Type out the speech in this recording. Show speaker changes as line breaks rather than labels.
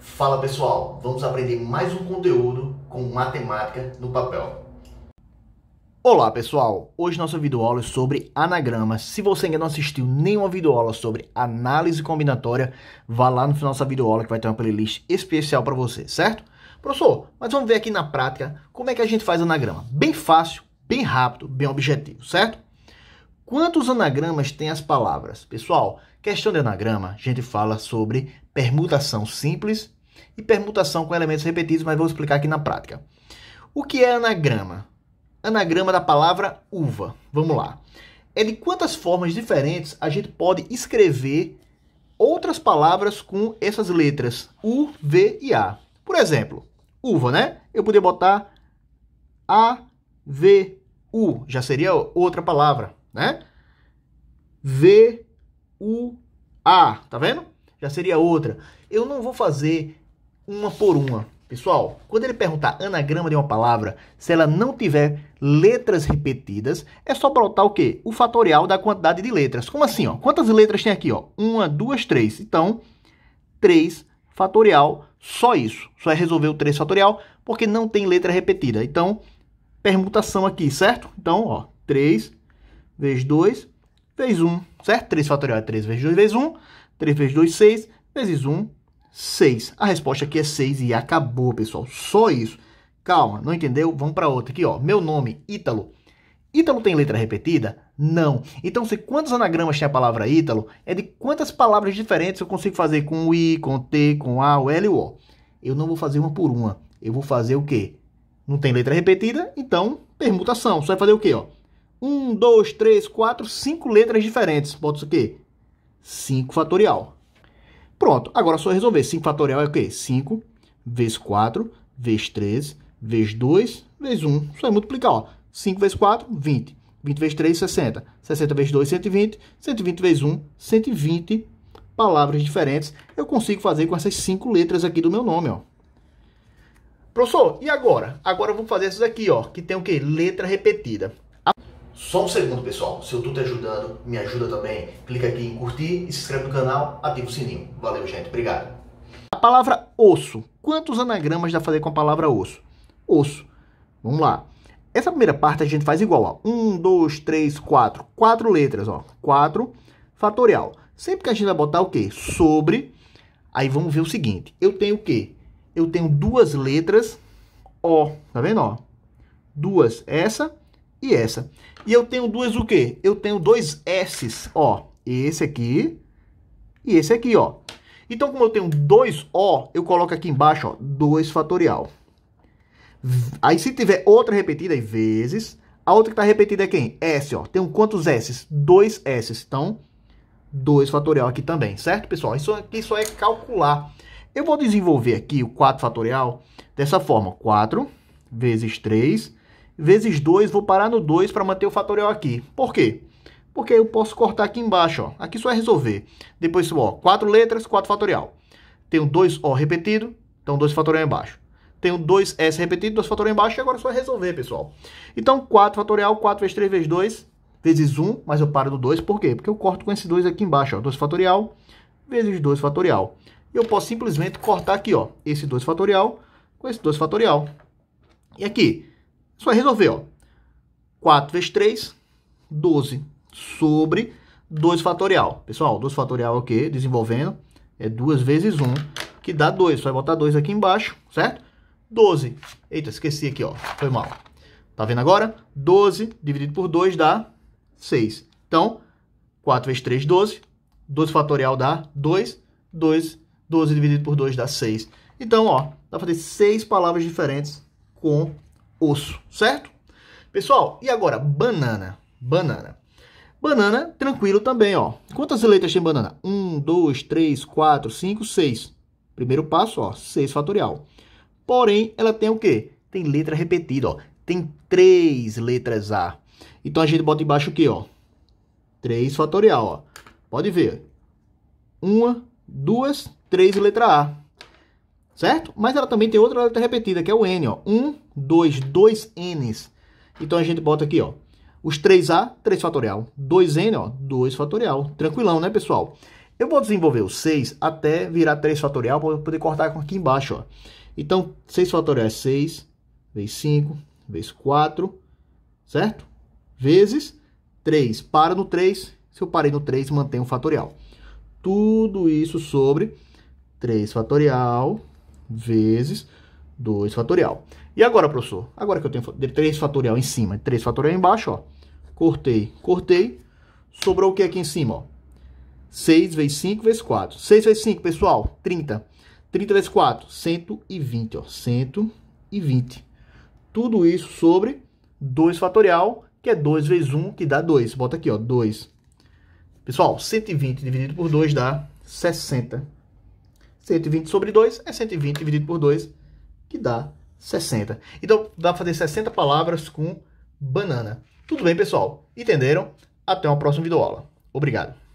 Fala pessoal, vamos aprender mais um conteúdo com matemática no papel. Olá pessoal, hoje nossa videoaula é sobre anagramas. Se você ainda não assistiu nenhuma videoaula sobre análise combinatória, vá lá no final dessa videoaula que vai ter uma playlist especial para você, certo? Professor, mas vamos ver aqui na prática como é que a gente faz anagrama. Bem fácil, bem rápido, bem objetivo, certo? Quantos anagramas tem as palavras? Pessoal, Questão de anagrama, a gente fala sobre permutação simples e permutação com elementos repetidos, mas vou explicar aqui na prática. O que é anagrama? Anagrama da palavra uva. Vamos lá. É de quantas formas diferentes a gente pode escrever outras palavras com essas letras U, V e A. Por exemplo, uva, né? Eu poderia botar A, V, U, já seria outra palavra, né? V, U, A. Tá vendo? Já seria outra. Eu não vou fazer uma por uma. Pessoal, quando ele perguntar anagrama de uma palavra, se ela não tiver letras repetidas, é só botar o quê? O fatorial da quantidade de letras. Como assim? Ó? Quantas letras tem aqui? Ó? Uma, duas, três. Então, 3 fatorial, só isso. Só é resolver o 3 fatorial, porque não tem letra repetida. Então, permutação aqui, certo? Então, ó, 3 vezes 2 vezes 1, certo? 3 fatorial é 3 vezes 2 vezes 1, 3 vezes 2, 6, vezes 1, 6. A resposta aqui é 6 e acabou, pessoal. Só isso. Calma, não entendeu? Vamos para outra aqui, ó. Meu nome, Ítalo. Ítalo tem letra repetida? Não. Então, se quantos anagramas tem a palavra Ítalo, é de quantas palavras diferentes eu consigo fazer com o I, com o T, com A, o L e o O. Eu não vou fazer uma por uma. Eu vou fazer o quê? Não tem letra repetida, então permutação. Só vai fazer o quê, ó? 1, 2, 3, 4, 5 letras diferentes. Bota isso aqui. 5 fatorial. Pronto, agora é só resolver. 5 fatorial é o quê? 5 vezes 4 vezes 3 vezes 2 vezes 1. Só é multiplicar, ó. 5 vezes 4, 20. 20 vezes 3, 60. 60 vezes 2, 120. 120 vezes 1, 120 palavras diferentes. Eu consigo fazer com essas 5 letras aqui do meu nome, ó. Professor, e agora? Agora eu vou fazer essas aqui, ó, que tem o quê? Letra repetida. Só um segundo, pessoal. Se eu tô te ajudando, me ajuda também. Clica aqui em curtir e se inscreve no canal, ativa o sininho. Valeu, gente. Obrigado. A palavra osso. Quantos anagramas dá fazer com a palavra osso? Osso. Vamos lá. Essa primeira parte a gente faz igual, ó. dois, três, quatro. Quatro letras, ó. Quatro. fatorial. Sempre que a gente vai botar o quê? Sobre. Aí vamos ver o seguinte. Eu tenho o quê? Eu tenho duas letras O. Tá vendo, ó? Duas. Essa e essa. E eu tenho duas o quê? Eu tenho dois S's, ó. Esse aqui e esse aqui, ó. Então, como eu tenho dois O, eu coloco aqui embaixo, ó, 2 fatorial. Aí, se tiver outra repetida, aí, vezes. A outra que está repetida é quem? S, ó. Tem quantos S's? Dois S's. Então, 2 fatorial aqui também, certo, pessoal? Isso aqui só é calcular. Eu vou desenvolver aqui o 4 fatorial dessa forma. 4 vezes 3 vezes 2, vou parar no 2 para manter o fatorial aqui. Por quê? Porque eu posso cortar aqui embaixo, ó. Aqui só é resolver. Depois, ó, 4 letras, 4 fatorial. Tenho 2O repetido, então 2 fatorial embaixo. Tenho 2S repetido, 2 fatorial embaixo, e agora é só resolver, pessoal. Então, 4 fatorial, 4 vezes 3 vezes 2, vezes 1, mas eu paro no 2, por quê? Porque eu corto com esse 2 aqui embaixo, ó. 2 fatorial, vezes 2 fatorial. E Eu posso simplesmente cortar aqui, ó, esse 2 fatorial com esse 2 fatorial. E aqui, só resolver, ó. 4 vezes 3, 12 sobre 2 fatorial. Pessoal, 2 fatorial é o quê? Desenvolvendo. É 2 vezes 1, que dá 2. Você vai botar 2 aqui embaixo, certo? 12. Eita, esqueci aqui, ó. Foi mal. Tá vendo agora? 12 dividido por 2 dá 6. Então, 4 vezes 3, 12. 12 fatorial dá 2. 2, 12 dividido por 2 dá 6. Então, ó, dá para fazer 6 palavras diferentes com osso, certo? Pessoal, e agora banana, banana. Banana, tranquilo também, ó. Quantas letras tem banana? 1, 2, 3, 4, 5, 6. Primeiro passo, ó, 6 fatorial. Porém, ela tem o quê? Tem letra repetida, ó. Tem três letras A. Então, a gente bota embaixo aqui, ó. 3 fatorial, ó. Pode ver. Uma, duas, três letra A. Certo? Mas ela também tem outra letra repetida, que é o N, ó. 1, 2, 2 n's. Então a gente bota aqui, ó, os 3A, 3 fatorial, 2N, ó, 2 fatorial. Tranquilão, né, pessoal? Eu vou desenvolver o 6 até virar 3 fatorial para poder cortar aqui embaixo, ó. Então, 6 fatorial é 6 vezes 5 vezes 4, certo? Vezes 3. Para no 3, se eu parei no 3, mantém o fatorial. Tudo isso sobre 3 fatorial vezes 2 fatorial. E agora, professor? Agora que eu tenho 3 fatorial em cima e 3 fatorial embaixo, ó. Cortei, cortei. Sobrou o que aqui em cima, ó? 6 vezes 5 vezes 4. 6 vezes 5, pessoal, 30. 30 vezes 4, 120, ó. 120. Tudo isso sobre 2 fatorial, que é 2 vezes 1, que dá 2. Bota aqui, ó, 2. Pessoal, 120 dividido por 2 dá 60. 120 sobre 2 é 120 dividido por 2, que dá 60. Então, dá para fazer 60 palavras com banana. Tudo bem, pessoal? Entenderam? Até uma próxima videoaula. Obrigado.